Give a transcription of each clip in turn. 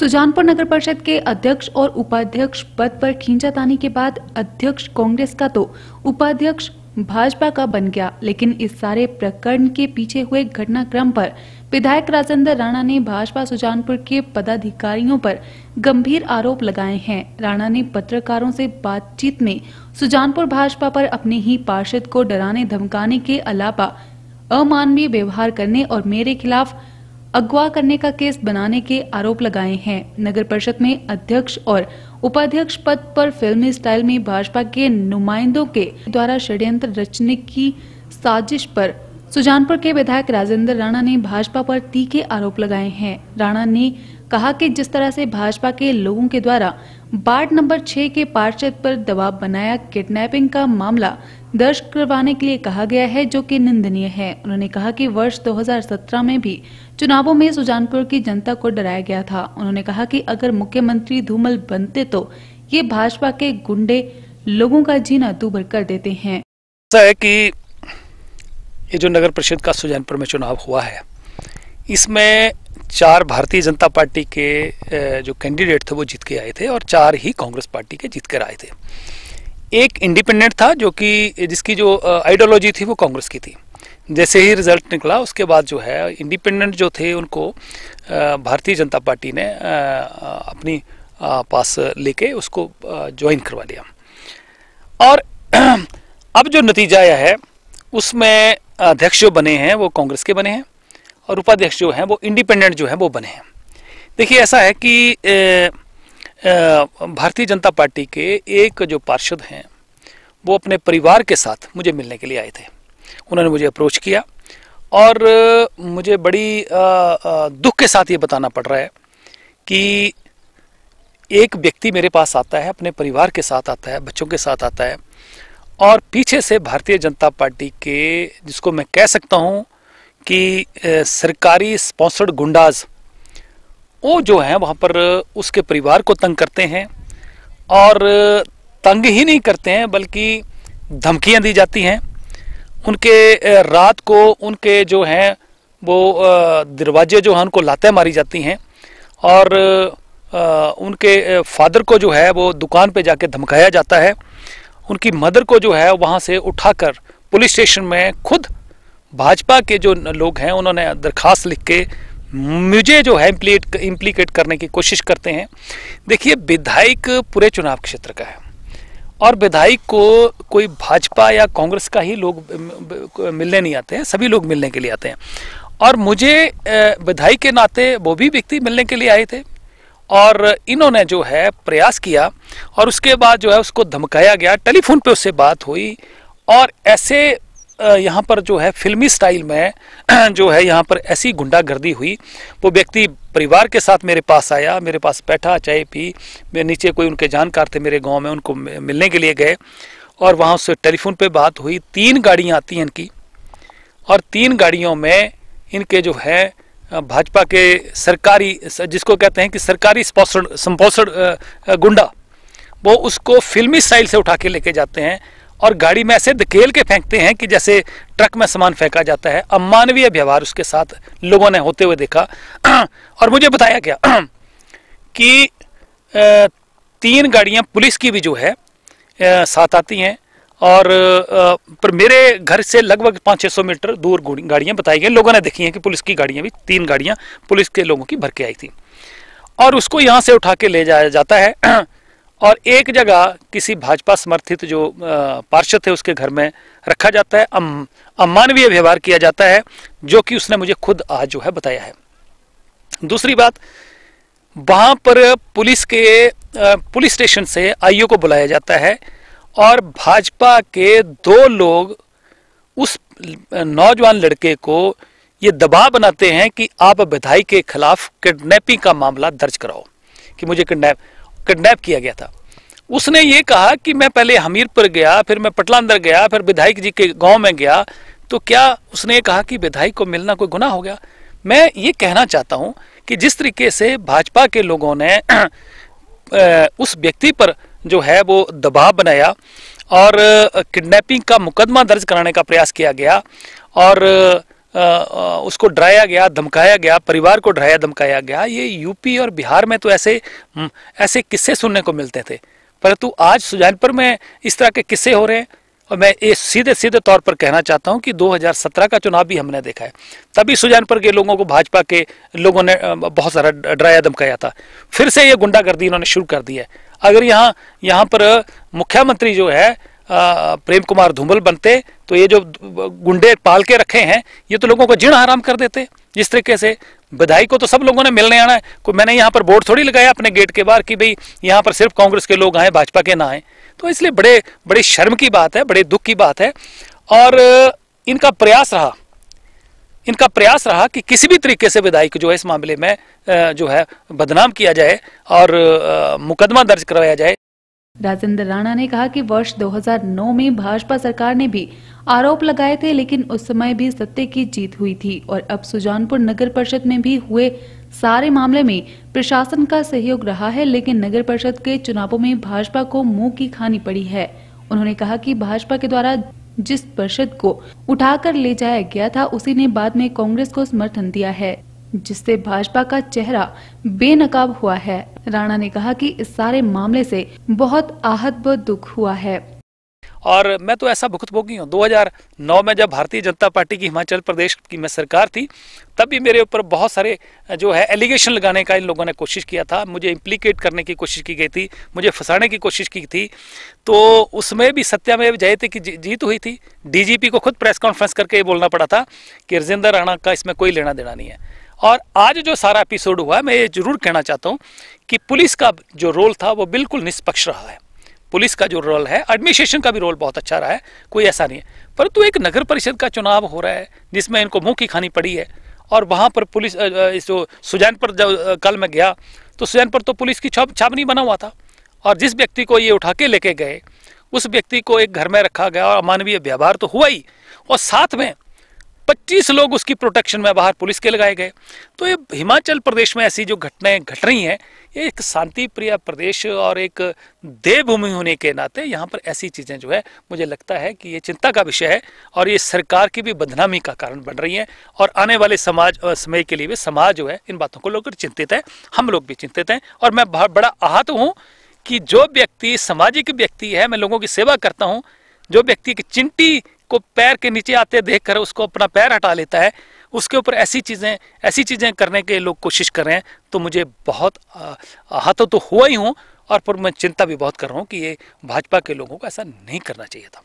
सुजानपुर नगर परिषद के अध्यक्ष और उपाध्यक्ष पद पर खींचातानी के बाद अध्यक्ष कांग्रेस का तो उपाध्यक्ष भाजपा का बन गया लेकिन इस सारे प्रकरण के पीछे हुए घटनाक्रम पर विधायक राजेंद्र राणा ने भाजपा सुजानपुर के पदाधिकारियों पर गंभीर आरोप लगाए हैं राणा ने पत्रकारों से बातचीत में सुजानपुर भाजपा पर अपने ही पार्षद को डराने धमकाने के अलावा अमानवीय व्यवहार करने और मेरे खिलाफ अगवा करने का केस बनाने के आरोप लगाए हैं नगर परिषद में अध्यक्ष और उपाध्यक्ष पद पर फिल्मी स्टाइल में भाजपा के नुमाइंदों के द्वारा षड्यंत्र रचने की साजिश पर सुजानपुर के विधायक राजेंद्र राणा ने भाजपा पर तीखे आरोप लगाए हैं राणा ने कहा कि जिस तरह से भाजपा के लोगों के द्वारा वार्ड नंबर छह के पार्षद पर दबाव बनाया किडनैपिंग का मामला दर्ज करवाने के लिए कहा गया है जो कि निंदनीय है उन्होंने कहा कि वर्ष 2017 में भी चुनावों में सुजानपुर की जनता को डराया गया था उन्होंने कहा कि अगर मुख्यमंत्री धूमल बनते तो ये भाजपा के गुंडे लोगों का जीना दूभर कर देते हैं ऐसा है कि ये जो नगर परिषद का सुजानपुर में चुनाव हुआ है इसमें चार भारतीय जनता पार्टी के जो कैंडिडेट थे वो जीत के आए थे और चार ही कांग्रेस पार्टी के जीत कर आए थे एक इंडिपेंडेंट था जो कि जिसकी जो आइडियोलॉजी थी वो कांग्रेस की थी जैसे ही रिजल्ट निकला उसके बाद जो है इंडिपेंडेंट जो थे उनको भारतीय जनता पार्टी ने अपनी पास लेके उसको ज्वाइन करवा लिया और अब जो नतीजा आया है उसमें अध्यक्ष जो बने हैं वो कांग्रेस के बने हैं और उपाध्यक्ष जो हैं वो इंडिपेंडेंट जो हैं वो बने हैं देखिए ऐसा है कि भारतीय जनता पार्टी के एक जो पार्षद हैं वो अपने परिवार के साथ मुझे मिलने के लिए आए थे उन्होंने मुझे अप्रोच किया और मुझे बड़ी दुख के साथ ये बताना पड़ रहा है कि एक व्यक्ति मेरे पास आता है अपने परिवार के साथ आता है बच्चों के साथ आता है और पीछे से भारतीय जनता पार्टी के जिसको मैं कह सकता हूँ कि सरकारी स्पॉन्सर्ड गुंडाज वो जो हैं वहाँ पर उसके परिवार को तंग करते हैं और तंग ही नहीं करते हैं बल्कि धमकियाँ दी जाती हैं उनके रात को उनके जो हैं वो दरवाजे जो हैं उनको लातें मारी जाती हैं और उनके फादर को जो है वो दुकान पे जाके धमकाया जाता है उनकी मदर को जो है वहाँ से उठाकर पुलिस स्टेशन में खुद भाजपा के जो लोग हैं उन्होंने दरखास्त लिख के मुझे जो है इम्प्लीट इम्प्लीकेट करने की कोशिश करते हैं देखिए विधायक पूरे चुनाव क्षेत्र का है और विधायक को कोई भाजपा या कांग्रेस का ही लोग मिलने नहीं आते हैं सभी लोग मिलने के लिए आते हैं और मुझे विधायक के नाते वो भी व्यक्ति मिलने के लिए आए थे और इन्होंने जो है प्रयास किया और उसके बाद जो है उसको धमकाया गया टेलीफोन पे उससे बात हुई और ऐसे यहाँ पर जो है फिल्मी स्टाइल में जो है यहाँ पर ऐसी गुंडागर्दी हुई वो व्यक्ति परिवार के साथ मेरे पास आया मेरे पास बैठा चाय पी मेरे नीचे कोई उनके जानकार थे मेरे गांव में उनको मिलने के लिए गए और वहाँ उससे टेलीफोन पे बात हुई तीन गाड़ियाँ आती हैं इनकी और तीन गाड़ियों में इनके जो है भाजपा के सरकारी जिसको कहते हैं कि सरकारी स्पॉन्सर्ड गुंडा वो उसको फिल्मी स्टाइल से उठा के लेके जाते हैं और गाड़ी में ऐसे धकेल के फेंकते हैं कि जैसे ट्रक में सामान फेंका जाता है अमानवीय व्यवहार उसके साथ लोगों ने होते हुए देखा और मुझे बताया गया कि तीन गाड़ियाँ पुलिस की भी जो है साथ आती हैं और पर मेरे घर से लगभग पाँच छः सौ मीटर दूर गाड़ियाँ बताई गई लोगों ने देखी हैं कि पुलिस की गाड़ियाँ भी तीन गाड़ियाँ पुलिस के लोगों की भर के आई थी और उसको यहाँ से उठा के ले जाया जाता है और एक जगह किसी भाजपा समर्थित जो पार्षद है उसके घर में रखा जाता है अम, अमानवीय व्यवहार किया जाता है जो कि उसने मुझे खुद आज जो है बताया है दूसरी बात वहां पर पुलिस के पुलिस स्टेशन से आईओ को बुलाया जाता है और भाजपा के दो लोग उस नौजवान लड़के को ये दबाव बनाते हैं कि आप विधायक के खिलाफ किडनैपिंग का मामला दर्ज कराओ कि मुझे किडनैप किडनैप किया गया था उसने ये कहा कि मैं पहले हमीरपुर गया फिर मैं पटला अंदर गया फिर विधायक जी के गांव में गया तो क्या उसने कहा कि विधायक को मिलना कोई गुना हो गया मैं ये कहना चाहता हूँ कि जिस तरीके से भाजपा के लोगों ने उस व्यक्ति पर जो है वो दबाव बनाया और किडनैपिंग का मुकदमा दर्ज कराने का प्रयास किया गया और उसको डराया गया धमकाया गया परिवार को डराया धमकाया गया ये यूपी और बिहार में तो ऐसे ऐसे किस्से सुनने को मिलते थे परंतु आज सुजानपुर में इस तरह के किस्से हो रहे हैं और मैं ये सीधे सीधे तौर पर कहना चाहता हूं कि 2017 का चुनाव भी हमने देखा है तभी सुजानपुर के लोगों को भाजपा के लोगों ने बहुत सारा डराया धमकाया था फिर से ये गुंडागर्दी इन्होंने शुरू कर दी है अगर यहाँ यहाँ पर मुख्यमंत्री जो है प्रेम कुमार धूमल बनते तो ये जो गुंडे पाल के रखे हैं ये तो लोगों को जिण आराम कर देते जिस तरीके से बधाई को तो सब लोगों ने मिलने आना है कोई मैंने यहाँ पर बोर्ड थोड़ी लगाया अपने गेट के बाहर कि भाई यहाँ पर सिर्फ कांग्रेस के लोग आए भाजपा के ना आए तो इसलिए बड़े बड़े शर्म की बात है बड़े दुख की बात है और इनका प्रयास रहा इनका प्रयास रहा कि किसी भी तरीके से विधायक जो है इस मामले में जो है बदनाम किया जाए और मुकदमा दर्ज करवाया जाए राजेंद्र राणा ने कहा कि वर्ष 2009 में भाजपा सरकार ने भी आरोप लगाए थे लेकिन उस समय भी सत्य की जीत हुई थी और अब सुजानपुर नगर परिषद में भी हुए सारे मामले में प्रशासन का सहयोग रहा है लेकिन नगर परिषद के चुनावों में भाजपा को मुंह की खानी पड़ी है उन्होंने कहा कि भाजपा के द्वारा जिस परिषद को उठाकर ले जाया गया था उसी ने बाद में कांग्रेस को समर्थन दिया है जिससे भाजपा का चेहरा बेनकाब हुआ है राणा ने कहा कि इस सारे मामले से बहुत आहत व दुख हुआ है और मैं तो ऐसा भुगत भोगी हूँ 2009 में जब भारतीय जनता पार्टी की हिमाचल प्रदेश की मैं सरकार थी तब भी मेरे ऊपर बहुत सारे जो है एलिगेशन लगाने का इन लोगों ने कोशिश किया था मुझे इम्प्लीकेट करने की कोशिश की गई थी मुझे फंसाने की कोशिश की थी तो उसमें भी सत्या में जयते की जीत हुई थी डीजीपी को खुद प्रेस कॉन्फ्रेंस करके ये बोलना पड़ा था कि रजिंदर राणा का इसमें कोई लेना देना नहीं है और आज जो सारा एपिसोड हुआ है मैं ये जरूर कहना चाहता हूँ कि पुलिस का जो रोल था वो बिल्कुल निष्पक्ष रहा है पुलिस का जो रोल है एडमिनिस्ट्रेशन का भी रोल बहुत अच्छा रहा है कोई ऐसा नहीं है परंतु एक नगर परिषद का चुनाव हो रहा है जिसमें इनको मुँह की खानी पड़ी है और वहाँ पर पुलिस जो सुजैनपुर जब कल मैं गया तो सुजैनपुर तो पुलिस की छाप छापनी बना हुआ था और जिस व्यक्ति को ये उठा के लेके गए उस व्यक्ति को एक घर में रखा गया और अमानवीय व्यवहार तो हुआ ही और साथ में पच्चीस लोग उसकी प्रोटेक्शन में बाहर पुलिस के लगाए गए तो ये हिमाचल प्रदेश में ऐसी जो घटनाएं घट रही हैं ये एक शांति प्रिय प्रदेश और एक देवभूमि होने के नाते यहाँ पर ऐसी चीज़ें जो है मुझे लगता है कि ये चिंता का विषय है और ये सरकार की भी बदनामी का कारण बन रही है और आने वाले समाज समय के लिए भी समाज जो है इन बातों को लेकर चिंतित है हम लोग भी चिंतित हैं और मैं बड़ा आहत हूँ कि जो व्यक्ति सामाजिक व्यक्ति है मैं लोगों की सेवा करता हूँ जो व्यक्ति एक चिंटी को पैर के नीचे आते देख कर उसको अपना पैर हटा लेता है उसके ऊपर ऐसी चीज़ें ऐसी चीज़ें करने के लोग कोशिश कर रहे हैं तो मुझे बहुत हाथों तो, तो हुआ ही हूँ और पर मैं चिंता भी बहुत कर रहा हूँ कि ये भाजपा के लोगों को ऐसा नहीं करना चाहिए था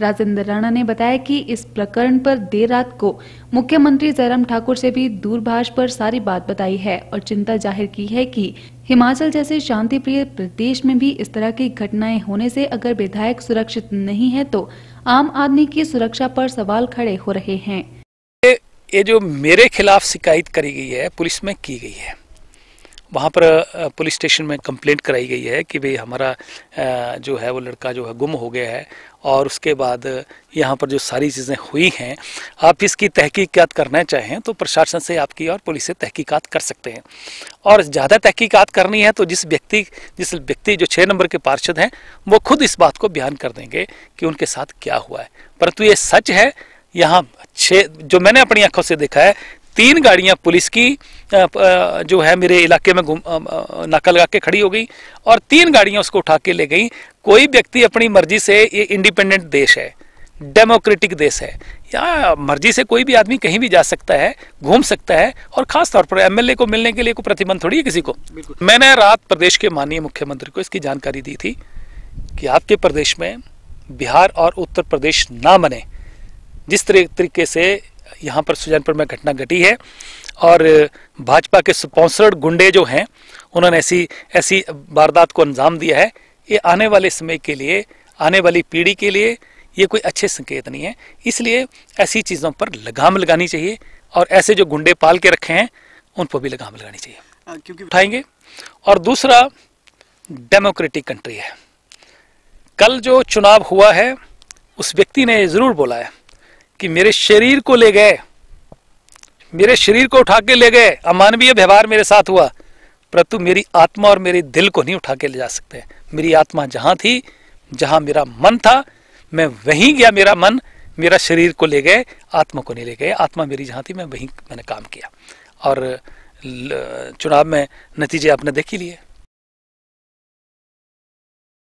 राजेंद्र राणा ने बताया कि इस प्रकरण पर देर रात को मुख्यमंत्री जयराम ठाकुर से भी दूरभाष पर सारी बात बताई है और चिंता जाहिर की है कि हिमाचल जैसे शांति प्रिय प्रदेश में भी इस तरह की घटनाएं होने से अगर विधायक सुरक्षित नहीं है तो आम आदमी की सुरक्षा पर सवाल खड़े हो रहे हैं ये जो मेरे खिलाफ शिकायत करी गई है पुलिस में की गई है वहाँ पर पुलिस स्टेशन में कंप्लेंट कराई गई है कि भाई हमारा जो है वो लड़का जो है गुम हो गया है और उसके बाद यहाँ पर जो सारी चीज़ें हुई हैं आप इसकी तहकीकात करना चाहें तो प्रशासन से आपकी और पुलिस से तहकीकात कर सकते हैं और ज़्यादा तहकीकात करनी है तो जिस व्यक्ति जिस व्यक्ति जो छः नंबर के पार्षद हैं वो खुद इस बात को बयान कर देंगे कि उनके साथ क्या हुआ है परंतु ये सच है यहाँ छः जो मैंने अपनी आंखों से देखा है तीन गाड़ियाँ पुलिस की जो है मेरे इलाके में घूम नाका लगा के खड़ी हो गई और तीन गाड़ियां उसको उठा के ले गई कोई व्यक्ति अपनी मर्जी से ये इंडिपेंडेंट देश है डेमोक्रेटिक देश है या मर्जी से कोई भी आदमी कहीं भी जा सकता है घूम सकता है और खास तौर पर एमएलए को मिलने के लिए कोई प्रतिबंध थोड़ी है किसी को मैंने रात प्रदेश के माननीय मुख्यमंत्री को इसकी जानकारी दी थी कि आपके प्रदेश में बिहार और उत्तर प्रदेश ना बने जिस तरीके से यहाँ पर सुजानपुर में घटना घटी है और भाजपा के स्पॉन्सर्ड गुंडे जो हैं उन्होंने ऐसी ऐसी वारदात को अंजाम दिया है ये आने वाले समय के लिए आने वाली पीढ़ी के लिए ये कोई अच्छे संकेत नहीं है इसलिए ऐसी चीज़ों पर लगाम लगानी चाहिए और ऐसे जो गुंडे पाल के रखे हैं उन पर भी लगाम लगानी चाहिए क्योंकि उठाएंगे और दूसरा डेमोक्रेटिक कंट्री है कल जो चुनाव हुआ है उस व्यक्ति ने ज़रूर बोला है कि मेरे शरीर को ले गए मेरे शरीर को उठा के ले गए अमानवीय व्यवहार मेरे साथ हुआ परंतु मेरी आत्मा और मेरे दिल को नहीं उठा के ले जा सकते मेरी आत्मा जहाँ थी जहाँ मेरा मन था मैं वहीं गया मेरा मन मेरा शरीर को ले गए आत्मा को नहीं ले गए आत्मा मेरी जहाँ थी मैं वहीं मैंने काम किया और चुनाव में नतीजे आपने देख ही लिए